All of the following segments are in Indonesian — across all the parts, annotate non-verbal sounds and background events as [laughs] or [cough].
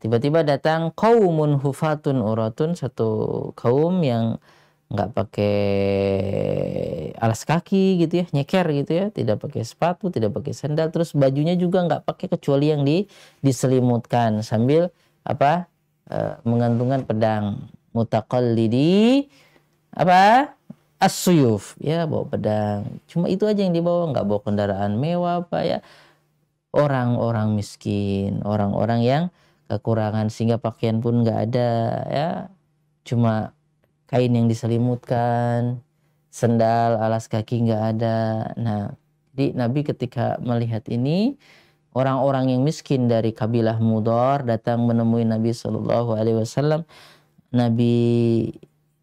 tiba-tiba datang kaumun hufatun uratun satu kaum yang nggak pakai alas kaki gitu ya nyeker gitu ya tidak pakai sepatu tidak pakai sandal terus bajunya juga nggak pakai kecuali yang di diselimutkan sambil apa e, eh, mengantungkan pedang lidi apa asyuf ya bawa pedang cuma itu aja yang dibawa nggak bawa kendaraan mewah apa ya orang-orang miskin orang-orang yang kekurangan sehingga pakaian pun nggak ada ya cuma kain yang diselimutkan sendal alas kaki nggak ada nah di Nabi ketika melihat ini orang-orang yang miskin dari kabilah Mudor datang menemui Nabi Shallallahu Alaihi Wasallam Nabi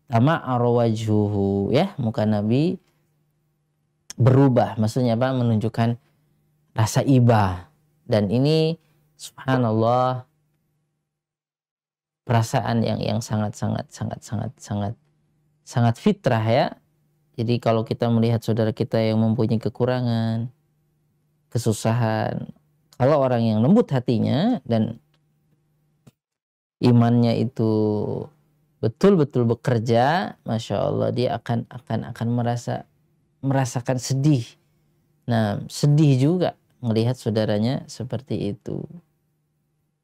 Tama arwajuhu ya muka Nabi berubah maksudnya apa menunjukkan rasa iba dan ini subhanallah perasaan yang yang sangat sangat sangat sangat sangat sangat fitrah ya. Jadi kalau kita melihat saudara kita yang mempunyai kekurangan, kesusahan, kalau orang yang lembut hatinya dan imannya itu betul-betul bekerja, masya Allah dia akan akan akan merasa merasakan sedih. Nah sedih juga melihat saudaranya seperti itu.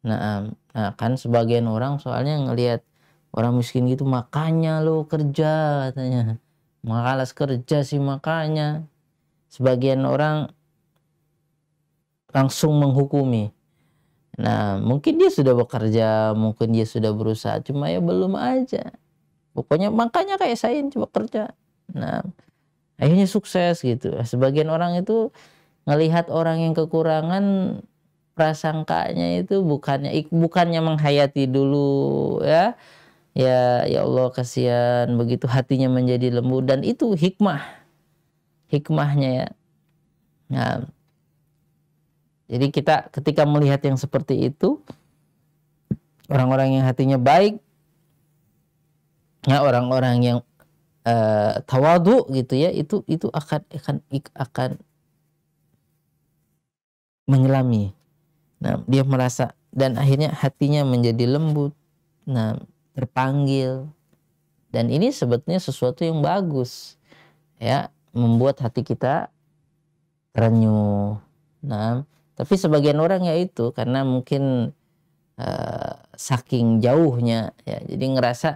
Nah, nah kan sebagian orang soalnya ngelihat orang miskin gitu makanya lo kerja katanya. Malas kerja sih makanya. Sebagian orang langsung menghukumi. Nah, mungkin dia sudah bekerja, mungkin dia sudah berusaha, cuma ya belum aja. Pokoknya makanya kayak saya coba kerja. Nah, akhirnya sukses gitu. Sebagian orang itu ngelihat orang yang kekurangan prasangkanya itu bukannya bukannya menghayati dulu ya ya ya Allah kasihan begitu hatinya menjadi lembut dan itu hikmah hikmahnya ya nah, jadi kita ketika melihat yang seperti itu orang-orang yang hatinya baik ya orang-orang yang uh, tawadu gitu ya itu itu akan akan akan menyelami Nah, dia merasa dan akhirnya hatinya menjadi lembut, nah, terpanggil. Dan ini sebetulnya sesuatu yang bagus. Ya, membuat hati kita renyuh. Nah, tapi sebagian orang ya itu karena mungkin uh, saking jauhnya ya, jadi ngerasa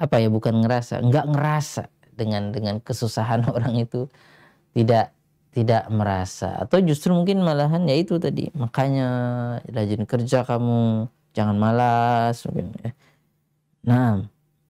apa ya bukan ngerasa, nggak ngerasa dengan dengan kesusahan [laughs] orang itu tidak tidak merasa atau justru mungkin malahan ya itu tadi makanya rajin kerja kamu jangan malas mungkin ya. Nah,